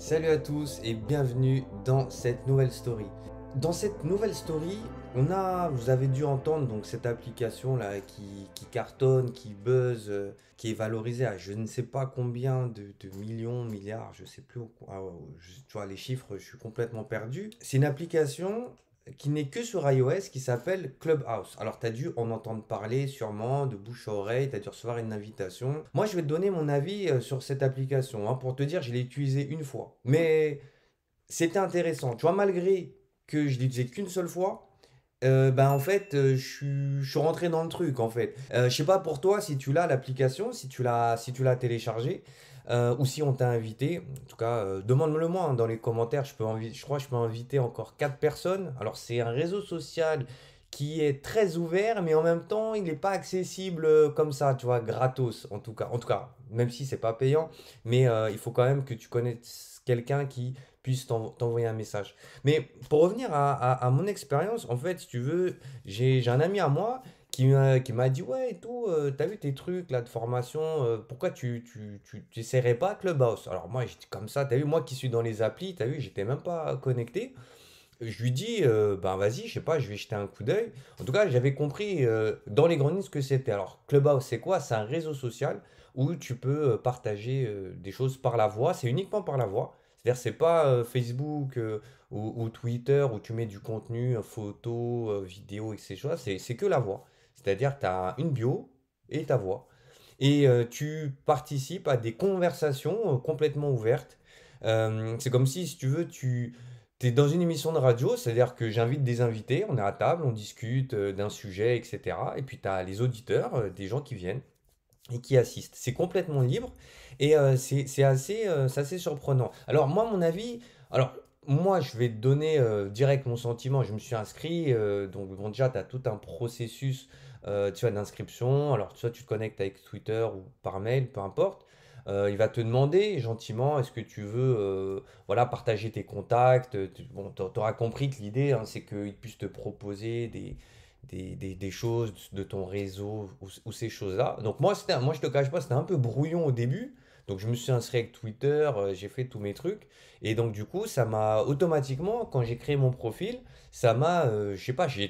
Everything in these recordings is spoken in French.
Salut à tous et bienvenue dans cette nouvelle story. Dans cette nouvelle story, on a, vous avez dû entendre donc cette application là qui, cartonne, qui buzz, euh, qui est valorisée à je ne sais pas combien de, millions, milliards, je ne sais plus. Euh, tu vois les chiffres, je suis complètement perdu. C'est une application qui n'est que sur iOS, qui s'appelle Clubhouse. Alors, tu as dû en entendre parler sûrement de bouche à oreille, tu as dû recevoir une invitation. Moi, je vais te donner mon avis euh, sur cette application. Hein, pour te dire, je l'ai utilisée une fois. Mais c'était intéressant. Tu vois, malgré que je l'utilisais qu'une seule fois, euh, ben en fait, euh, je suis rentré dans le truc en fait. je sais pas pour toi si tu l'as l'application, si tu l'as si tu l'as téléchargée. Euh, ou si on t'a invité, en tout cas, euh, demande-le moi hein, dans les commentaires. Je, peux je crois que je peux inviter encore 4 personnes. Alors, c'est un réseau social qui est très ouvert, mais en même temps, il n'est pas accessible euh, comme ça, tu vois, gratos, en tout cas. En tout cas, même si ce n'est pas payant, mais il faut quand même que tu connaisses quelqu'un qui puisse t'envoyer un message. Mais pour revenir à, à, à mon expérience, en fait, si tu veux, j'ai un ami à moi qui m'a, qui m'a dit Ouais, et tout, euh, t'as vu tes trucs là de formation, euh, pourquoi tu, tu, tu, tu pas Clubhouse Alors, moi, j'étais comme ça, t'as vu, moi qui suis dans les applis, t'as vu, j'étais même pas connecté. Je lui dis euh, Ben vas-y, je sais pas, je vais jeter un coup d'œil. En tout cas, j'avais compris dans les grandes lignes ce que c'était. Alors, Clubhouse, c'est quoi C'est un réseau social où tu peux partager des choses par la voix, c'est uniquement par la voix. C'est-à-dire, c'est pas Facebook ou, Twitter où tu mets du contenu, photos, vidéos, etc. c'est que la voix. C'est-à-dire, tu as une bio et ta voix. Et euh, tu participes à des conversations euh, complètement ouvertes. Euh, c'est comme si, si tu veux, tu es dans une émission de radio, c'est-à-dire que j'invite des invités, on est à table, on discute d'un sujet, etc. Et puis tu as les auditeurs, des gens qui viennent et qui assistent. C'est complètement libre et c'est assez, surprenant. Alors moi, mon avis, alors moi, je vais te donner direct mon sentiment. Je me suis inscrit. donc, déjà, tu as tout un processus euh, tu as d'inscription. Alors, soit tu te connectes avec Twitter ou par mail, peu importe. Euh, il va te demander gentiment est-ce que tu veux euh, voilà, partager tes contacts. Tu auras compris que l'idée, hein, c'est qu'il puisse te proposer des, choses de ton réseau ou, ces choses-là. Donc, moi, moi je te cache pas, c'était un peu brouillon au début. Donc je me suis inscrit avec Twitter, euh, j'ai fait tous mes trucs. Et donc du coup, ça m'a automatiquement, quand j'ai créé mon profil, ça m'a, euh, je sais pas, je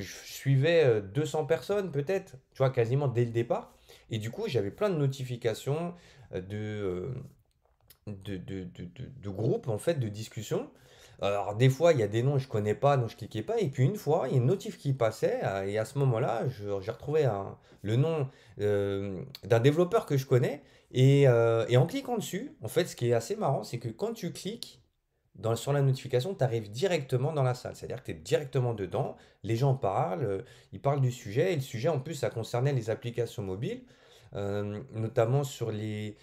suivais 200 euh, personnes peut-être, tu vois, quasiment dès le départ. Et du coup, j'avais plein de notifications de, de, groupes, en fait, de discussions. Alors des fois, il y a des noms je connais pas, donc je cliquais pas. Et puis une fois, il y a une notif qui passait euh, et à ce moment-là, j'ai retrouvé le nom euh, d'un développeur que je connais. Euh, et, en cliquant dessus, en fait, ce qui est assez marrant, c'est que quand tu cliques sur la notification, tu arrives directement dans la salle. C'est-à-dire que tu es directement dedans, les gens parlent, ils parlent du sujet. Et le sujet, en plus, ça concernait les applications mobiles, notamment sur les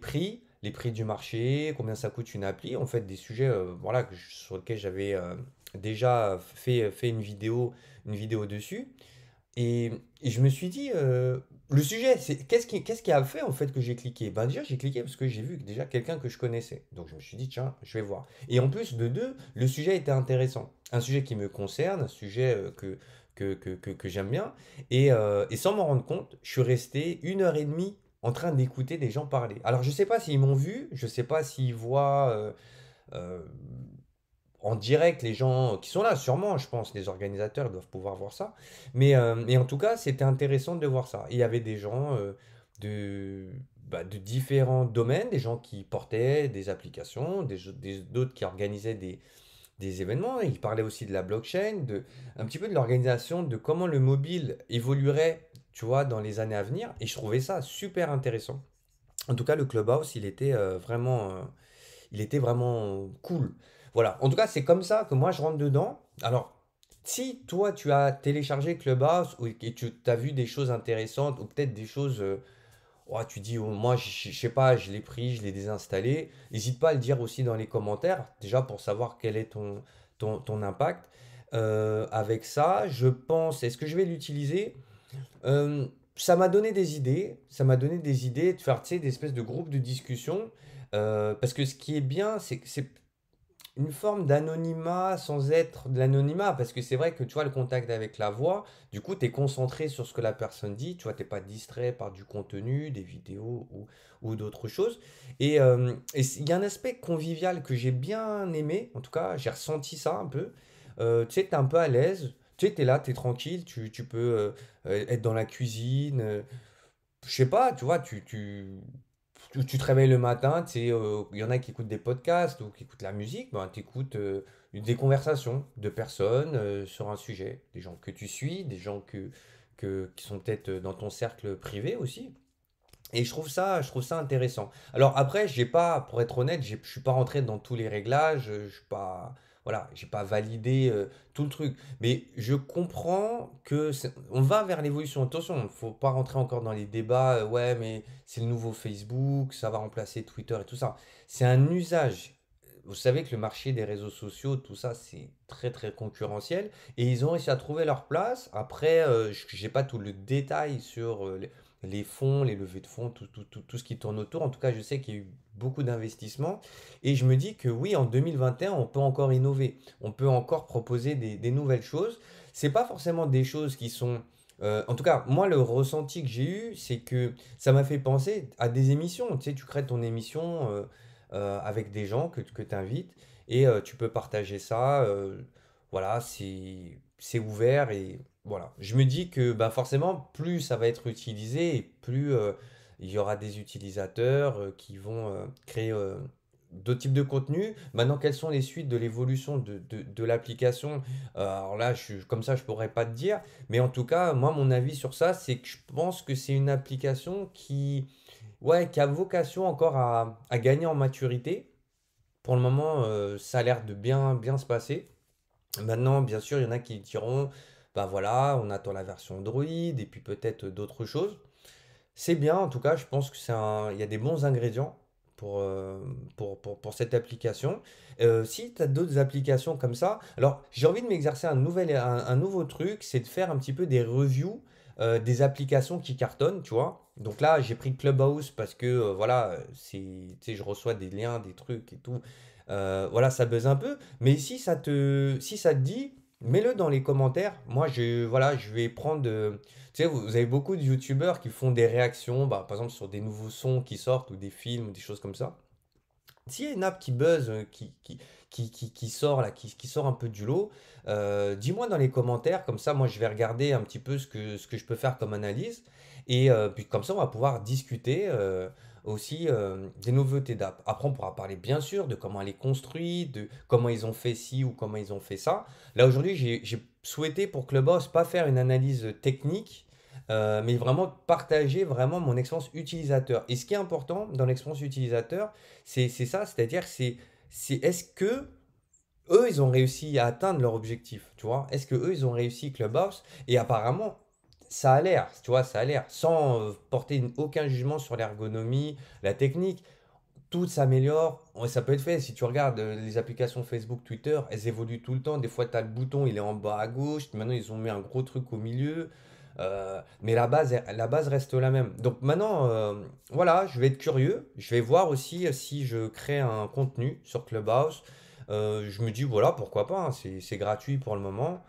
prix les prix du marché, combien ça coûte une appli, en fait des sujets euh, voilà, sur lesquels j'avais euh, déjà fait, fait une, vidéo, une vidéo dessus. Et, je me suis dit, euh, le sujet, c'est qu'est-ce qui, qu'est-ce qui a fait en fait que j'ai cliqué Ben déjà j'ai cliqué parce que j'ai vu déjà quelqu'un que je connaissais. Donc je me suis dit, tiens, je vais voir. Et en plus de deux, le sujet était intéressant. Un sujet qui me concerne, un sujet que, que, que, que, j'aime bien. et sans m'en rendre compte, je suis resté une heure et demie en train d'écouter des gens parler. Alors je sais pas s'ils m'ont vu, je sais pas s'ils voient euh, euh, en direct les gens qui sont là, sûrement, je pense, les organisateurs doivent pouvoir voir ça. Mais, euh, en tout cas, c'était intéressant de voir ça. Il y avait des gens bah, de, différents domaines, des gens qui portaient des applications, des, d'autres qui organisaient des, événements. Ils parlaient aussi de la blockchain, de, un petit peu de l'organisation, de comment le mobile évoluerait tu vois, dans les années à venir. Et je trouvais ça super intéressant. En tout cas, le Clubhouse, il était euh, vraiment, euh, il était vraiment cool. Voilà. En tout cas, c'est comme ça que moi, je rentre dedans. Alors, si toi, tu as téléchargé Clubhouse et tu as vu des choses intéressantes ou peut-être des choses... Euh, oh, tu dis, oh, moi, je, ne sais pas, je l'ai pris, je l'ai désinstallé. N'hésite pas à le dire aussi dans les commentaires, déjà pour savoir quel est ton, ton, impact. avec ça, je pense, est-ce que je vais l'utiliser euh, ça m'a donné des idées, ça m'a donné des idées de faire, des espèces de groupes de discussion, euh, parce que ce qui est bien, c'est que c'est une forme d'anonymat sans être de l'anonymat, parce que c'est vrai que tu vois le contact avec la voix, du coup tu es concentré sur ce que la personne dit, tu vois, t'es pas distrait par du contenu, des vidéos ou, d'autres choses. Euh, et il y a un aspect convivial que j'ai bien aimé, en tout cas j'ai ressenti ça un peu, tu sais, tu es un peu à l'aise, tu sais, t'es là, es tranquille, tu, peux euh, euh, être dans la cuisine. Euh, je sais pas, tu vois, tu, tu, tu, te réveilles le matin, tu il y en a qui écoutent des podcasts ou qui écoutent la musique, ben, tu écoutes des conversations de personnes sur un sujet. Des gens que tu suis, des gens que, qui sont peut-être dans ton cercle privé aussi. Et je trouve ça, je trouve ça intéressant. Alors après, j'ai pas, pour être honnête, je suis pas rentré dans tous les réglages, je suis pas voilà, j'ai pas validé euh, tout le truc. Mais je comprends que on va vers l'évolution. Attention, faut pas rentrer encore dans les débats, euh, ouais, mais c'est le nouveau Facebook, ça va remplacer Twitter et tout ça. C'est un usage. Vous savez que le marché des réseaux sociaux, tout ça, c'est très très concurrentiel. Et ils ont réussi à trouver leur place. Après, euh, je j'ai pas tout le détail sur les, fonds, les levées de fonds, tout, tout, tout, tout ce qui tourne autour. En tout cas, je sais qu'il y a eu beaucoup d'investissements. Et je me dis que oui, en 2021, on peut encore innover, on peut encore proposer des, nouvelles choses. C'est pas forcément des choses qui sont euh, en tout cas, moi, le ressenti que j'ai eu, c'est que ça m'a fait penser à des émissions. Tu sais, tu crées ton émission euh, euh, avec des gens que, tu invites et tu peux partager ça. voilà, c'est ouvert et voilà. Je me dis que bah, forcément, plus ça va être utilisé et plus il y aura des utilisateurs euh, qui vont euh, créer euh, d'autres types de contenus. Maintenant, quelles sont les suites de l'évolution de, l'application Alors là, je, comme ça, je ne pourrais pas te dire. Mais en tout cas, moi, mon avis sur ça, c'est que je pense que c'est une application qui, ouais, qui a vocation encore à, gagner en maturité. Pour le moment, ça a l'air de bien, bien se passer. Maintenant, bien sûr, il y en a qui diront, ben voilà, on attend la version Android et puis peut-être d'autres choses. C'est bien, en tout cas, je pense que c'est il y a des bons ingrédients pour, euh, pour, cette application. Euh, si tu as d'autres applications comme ça, alors j'ai envie de m'exercer un, nouvel, un, nouveau truc, c'est de faire un petit peu des reviews euh, des applications qui cartonnent, tu vois. Donc là, j'ai pris Clubhouse parce que, voilà, c'est, je reçois des liens, des trucs et tout. voilà, ça buzz un peu. Mais si ça te, si ça te dit, mets-le dans les commentaires. Moi, je, voilà, je vais prendre. Euh, tu sais, vous, avez beaucoup de youtubeurs qui font des réactions, bah, par exemple, sur des nouveaux sons qui sortent ou des films des choses comme ça. S'il y a une app qui buzz, euh, qui, qui, sort là, qui, sort un peu du lot, euh, dis-moi dans les commentaires, comme ça moi je vais regarder un petit peu ce que, ce que je peux faire comme analyse, et puis comme ça on va pouvoir discuter aussi euh, des nouveautés d'app. Après, on pourra parler bien sûr de comment elle est construite, de comment ils ont fait ci ou comment ils ont fait ça. Là, aujourd'hui, j'ai souhaité pour Clubhouse pas faire une analyse technique, euh, mais vraiment partager vraiment mon expérience utilisateur. Et ce qui est important dans l'expérience utilisateur, c'est ça, c'est-à-dire c'est est, est-ce que eux, ils ont réussi à atteindre leur objectif, tu vois Est-ce que eux, ils ont réussi Clubhouse Et apparemment, ça a l'air, tu vois, ça a l'air, sans euh, porter aucun jugement sur l'ergonomie, la technique, tout s'améliore, ça peut être fait. Si tu regardes euh, les applications Facebook, Twitter, elles évoluent tout le temps. Des fois, tu as le bouton, il est en bas à gauche, maintenant ils ont mis un gros truc au milieu. Euh, mais la base, la base reste la même. Donc maintenant, voilà, je vais être curieux. Je vais voir aussi si je crée un contenu sur Clubhouse. je me dis, voilà, pourquoi pas, hein. c'est gratuit pour le moment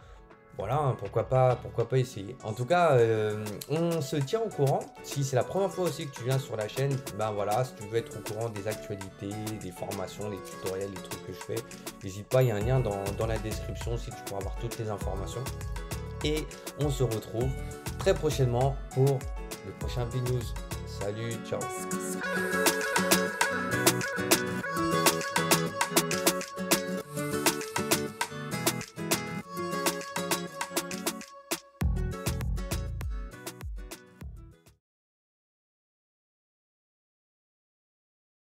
voilà, hein, pourquoi pas, pourquoi pas essayer. En tout cas, euh, on se tient au courant. Si c'est la première fois aussi que tu viens sur la chaîne, ben voilà, si tu veux être au courant des actualités, des formations, des tutoriels, des trucs que je fais, n'hésite pas, il y a un lien dans, la description si tu pourras avoir toutes les informations. Et on se retrouve très prochainement pour le prochain V Salut, ciao